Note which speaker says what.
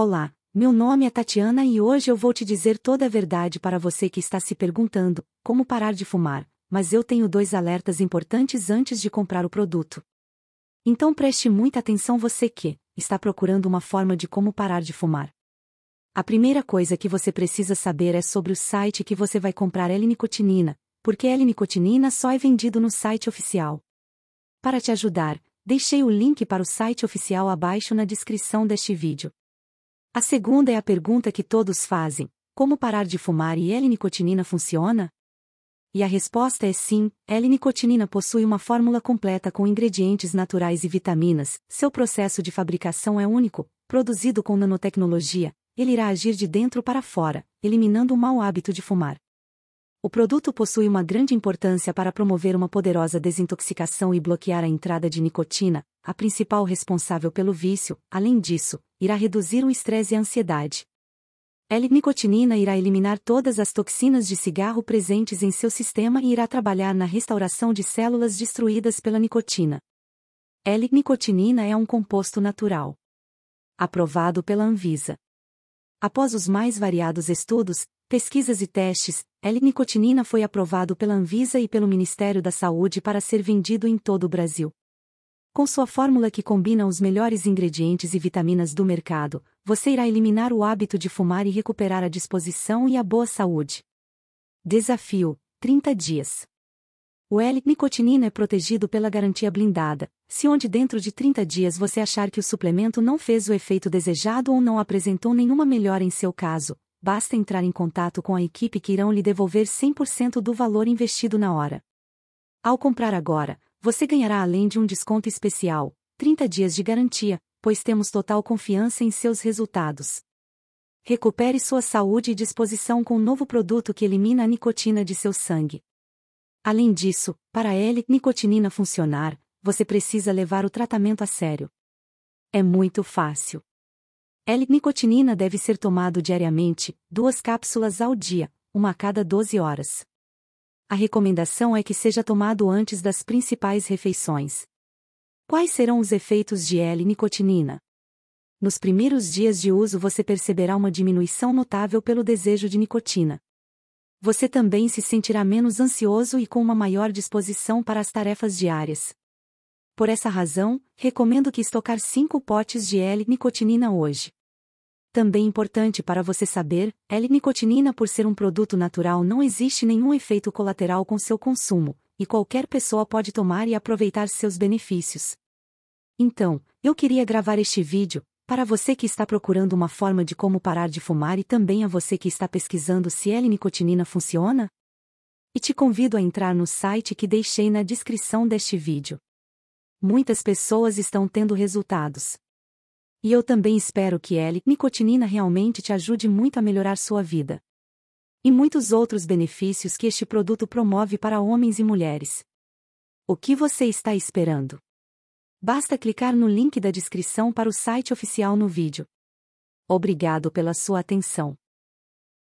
Speaker 1: Olá, meu nome é Tatiana e hoje eu vou te dizer toda a verdade para você que está se perguntando como parar de fumar, mas eu tenho dois alertas importantes antes de comprar o produto. Então preste muita atenção você que está procurando uma forma de como parar de fumar. A primeira coisa que você precisa saber é sobre o site que você vai comprar L-nicotinina, porque L-nicotinina só é vendido no site oficial. Para te ajudar, deixei o link para o site oficial abaixo na descrição deste vídeo. A segunda é a pergunta que todos fazem: como parar de fumar e L-nicotinina funciona? E a resposta é sim, L-nicotinina possui uma fórmula completa com ingredientes naturais e vitaminas, seu processo de fabricação é único, produzido com nanotecnologia, ele irá agir de dentro para fora, eliminando o mau hábito de fumar. O produto possui uma grande importância para promover uma poderosa desintoxicação e bloquear a entrada de nicotina, a principal responsável pelo vício, além disso, irá reduzir o estresse e a ansiedade. L-nicotinina irá eliminar todas as toxinas de cigarro presentes em seu sistema e irá trabalhar na restauração de células destruídas pela nicotina. L-nicotinina é um composto natural. Aprovado pela Anvisa. Após os mais variados estudos, pesquisas e testes, L-nicotinina foi aprovado pela Anvisa e pelo Ministério da Saúde para ser vendido em todo o Brasil. Com sua fórmula que combina os melhores ingredientes e vitaminas do mercado, você irá eliminar o hábito de fumar e recuperar a disposição e a boa saúde. Desafio: 30 dias. O L-nicotinina é protegido pela garantia blindada, se onde dentro de 30 dias você achar que o suplemento não fez o efeito desejado ou não apresentou nenhuma melhora em seu caso, basta entrar em contato com a equipe que irão lhe devolver 100% do valor investido na hora. Ao comprar agora, você ganhará além de um desconto especial, 30 dias de garantia, pois temos total confiança em seus resultados. Recupere sua saúde e disposição com um novo produto que elimina a nicotina de seu sangue. Além disso, para a L-nicotinina funcionar, você precisa levar o tratamento a sério. É muito fácil. L-nicotinina deve ser tomado diariamente, duas cápsulas ao dia, uma a cada 12 horas a recomendação é que seja tomado antes das principais refeições. Quais serão os efeitos de L-nicotinina? Nos primeiros dias de uso você perceberá uma diminuição notável pelo desejo de nicotina. Você também se sentirá menos ansioso e com uma maior disposição para as tarefas diárias. Por essa razão, recomendo que estocar 5 potes de L-nicotinina hoje. Também importante para você saber, L-nicotinina por ser um produto natural não existe nenhum efeito colateral com seu consumo, e qualquer pessoa pode tomar e aproveitar seus benefícios. Então, eu queria gravar este vídeo, para você que está procurando uma forma de como parar de fumar e também a você que está pesquisando se L-nicotinina funciona. E te convido a entrar no site que deixei na descrição deste vídeo. Muitas pessoas estão tendo resultados. E eu também espero que L nicotinina realmente te ajude muito a melhorar sua vida. E muitos outros benefícios que este produto promove para homens e mulheres. O que você está esperando? Basta clicar no link da descrição para o site oficial no vídeo. Obrigado pela sua atenção.